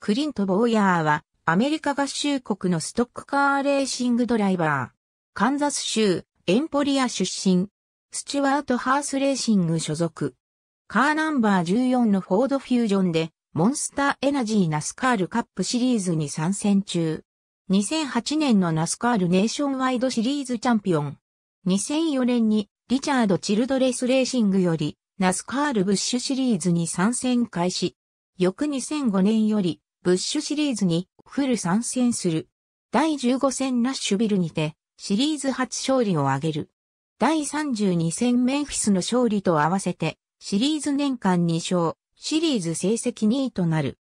クリント・ボーヤーは、アメリカ合衆国のストックカーレーシングドライバー。カンザス州、エンポリア出身。スチュワート・ハースレーシング所属。カーナンバー14のフォードフュージョンで、モンスターエナジーナスカールカップシリーズに参戦中。2008年のナスカールネーションワイドシリーズチャンピオン。2004年にリチャード・チルドレスレーシングよりナスカールブッシュシリーズに参戦開始。翌2005年よりブッシュシリーズにフル参戦する。第15戦ラッシュビルにてシリーズ初勝利を挙げる。第32戦メンフィスの勝利と合わせてシリーズ年間2勝、シリーズ成績2位となる。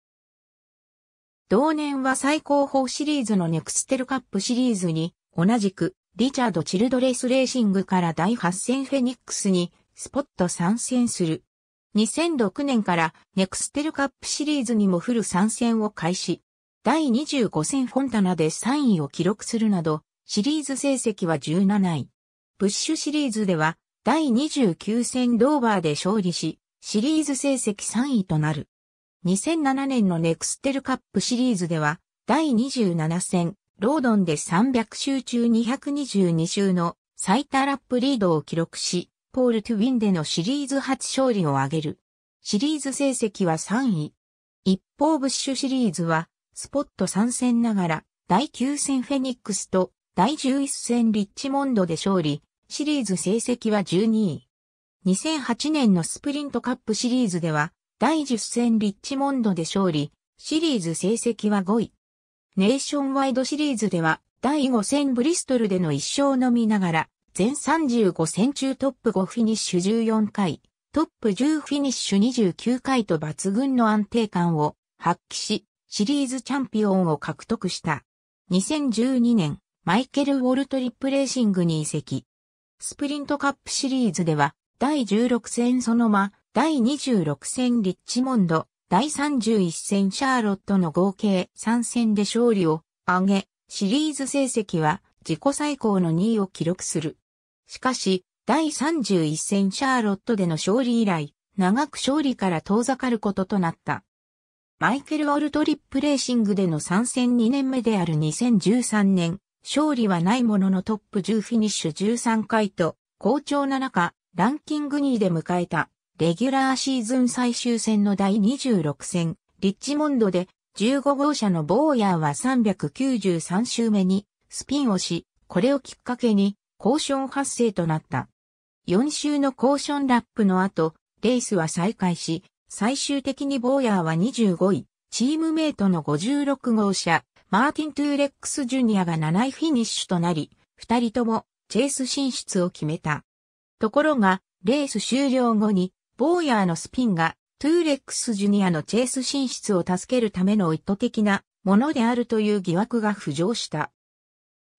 同年は最高峰シリーズのネクステルカップシリーズに同じくリチャード・チルドレス・レーシングから第8戦フェニックスにスポット参戦する。2006年からネクステルカップシリーズにもフル参戦を開始。第25戦フォンタナで3位を記録するなど、シリーズ成績は17位。ブッシュシリーズでは、第29戦ドーバーで勝利し、シリーズ成績3位となる。2007年のネクステルカップシリーズでは、第27戦、ロードンで300周中222周の最多ラップリードを記録し、ポール・トゥ・ウィンでのシリーズ初勝利を挙げる。シリーズ成績は3位。一方ブッシュシリーズは、スポット参戦ながら、第9戦フェニックスと、第11戦リッチモンドで勝利、シリーズ成績は12位。2008年のスプリントカップシリーズでは、第10戦リッチモンドで勝利、シリーズ成績は5位。ネーションワイドシリーズでは、第5戦ブリストルでの1勝のみながら、全35戦中トップ5フィニッシュ14回、トップ10フィニッシュ29回と抜群の安定感を発揮し、シリーズチャンピオンを獲得した。2012年、マイケル・ウォルトリップレーシングに移籍。スプリントカップシリーズでは、第16戦その間、第26戦リッチモンド、第31戦シャーロットの合計3戦で勝利を挙げ、シリーズ成績は自己最高の2位を記録する。しかし、第31戦シャーロットでの勝利以来、長く勝利から遠ざかることとなった。マイケル・オルトリップレーシングでの参戦2年目である2013年、勝利はないもののトップ10フィニッシュ13回と、好調な中、ランキング2位で迎えた、レギュラーシーズン最終戦の第26戦、リッチモンドで、15号車のボーヤーは393周目に、スピンをし、これをきっかけに、コーション発生となった。4周のコーションラップの後、レースは再開し、最終的にボーヤーは25位、チームメイトの56号車、マーティン・トゥーレックス・ジュニアが7位フィニッシュとなり、2人ともチェイス進出を決めた。ところが、レース終了後に、ボーヤーのスピンが、トゥーレックス・ジュニアのチェイス進出を助けるための意図的なものであるという疑惑が浮上した。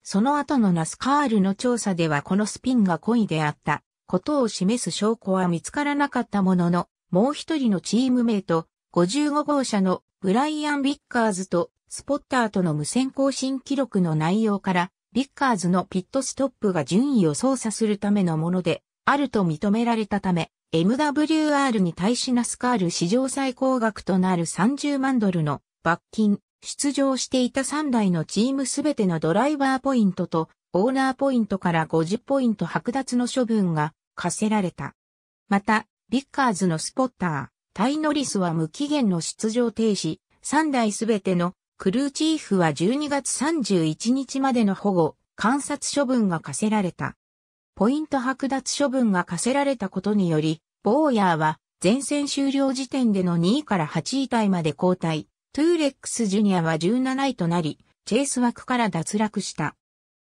その後のナスカールの調査ではこのスピンが故意であったことを示す証拠は見つからなかったものの、もう一人のチームメイト、55号車のブライアン・ビッカーズとスポッターとの無線更新記録の内容から、ビッカーズのピットストップが順位を操作するためのもので、あると認められたため、MWR に対しナスカール史上最高額となる30万ドルの罰金出場していた3台のチームすべてのドライバーポイントとオーナーポイントから50ポイント剥奪の処分が課せられた。また、ビッカーズのスポッター、タイノリスは無期限の出場停止、3台すべてのクルーチーフは12月31日までの保護、観察処分が課せられた。ポイント剥奪処分が課せられたことにより、ボーヤーは前線終了時点での2位から8位イまで交代、トゥーレックスジュニアは17位となり、チェイス枠から脱落した。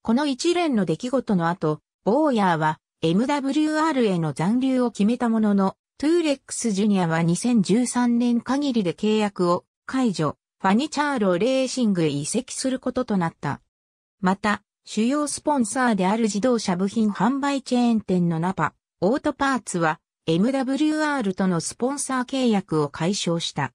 この一連の出来事の後、ボーヤーは MWR への残留を決めたものの、トゥーレックスジュニアは2013年限りで契約を解除、ファニチャーロレーシングへ移籍することとなった。また、主要スポンサーである自動車部品販売チェーン店のナパ、オートパーツは MWR とのスポンサー契約を解消した。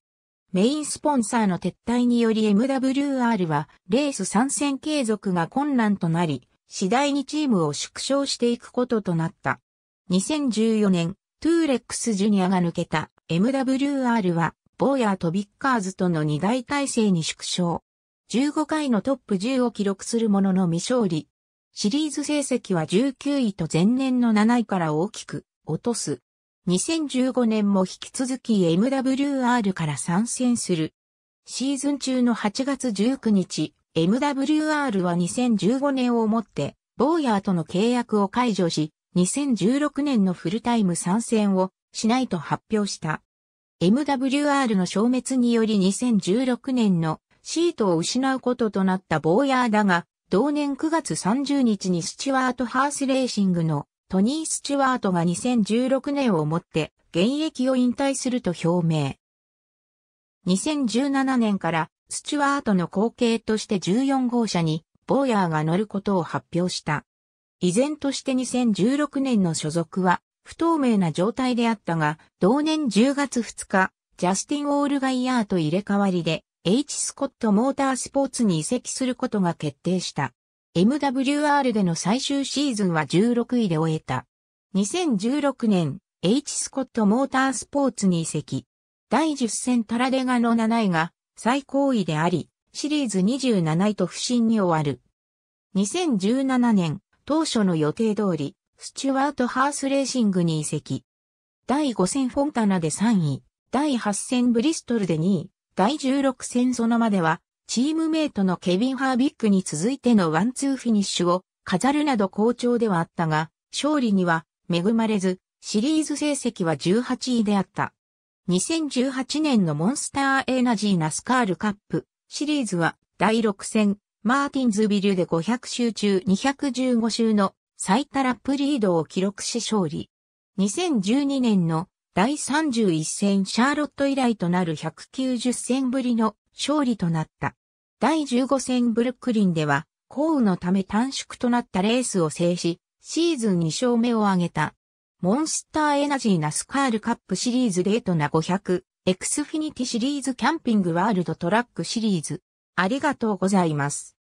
メインスポンサーの撤退により MWR はレース参戦継続が困難となり、次第にチームを縮小していくこととなった。2014年、トゥーレックスジュニアが抜けた MWR は、ボーヤーとビッカーズとの2大体制に縮小。15回のトップ10を記録するものの未勝利。シリーズ成績は19位と前年の7位から大きく落とす。2015年も引き続き MWR から参戦する。シーズン中の8月19日、MWR は2015年をもって、ボーヤーとの契約を解除し、2016年のフルタイム参戦をしないと発表した。MWR の消滅により2016年のシートを失うこととなったボーヤーだが、同年9月30日にスチュワート・ハースレーシングのトニー・スチュワートが2016年をもって現役を引退すると表明。2017年からスチュワートの後継として14号車にボーヤーが乗ることを発表した。依然として2016年の所属は不透明な状態であったが、同年10月2日、ジャスティン・オールガイヤーと入れ替わりで、H スコットモータースポーツに移籍することが決定した。MWR での最終シーズンは16位で終えた。2016年、H. スコットモータースポーツに移籍。第10戦タラデガの7位が最高位であり、シリーズ27位と不振に終わる。2017年、当初の予定通り、スチュワート・ハースレーシングに移籍。第5戦フォンタナで3位、第8戦ブリストルで2位、第16戦そのまではチームメイトのケビン・ハービックに続いてのワンツーフィニッシュを飾るなど好調ではあったが、勝利には恵まれず、シリーズ成績は18位であった。2018年のモンスターエナジーナスカールカップシリーズは第6戦、マーティンズビルで500周中215周の最多ラップリードを記録し勝利。2012年の第31戦シャーロット以来となる190戦ぶりの勝利となった。第15戦ブルックリンでは、降雨のため短縮となったレースを制し、シーズン2勝目を挙げた。モンスターエナジーナスカールカップシリーズデートナ500、エクスフィニティシリーズキャンピングワールドトラックシリーズ。ありがとうございます。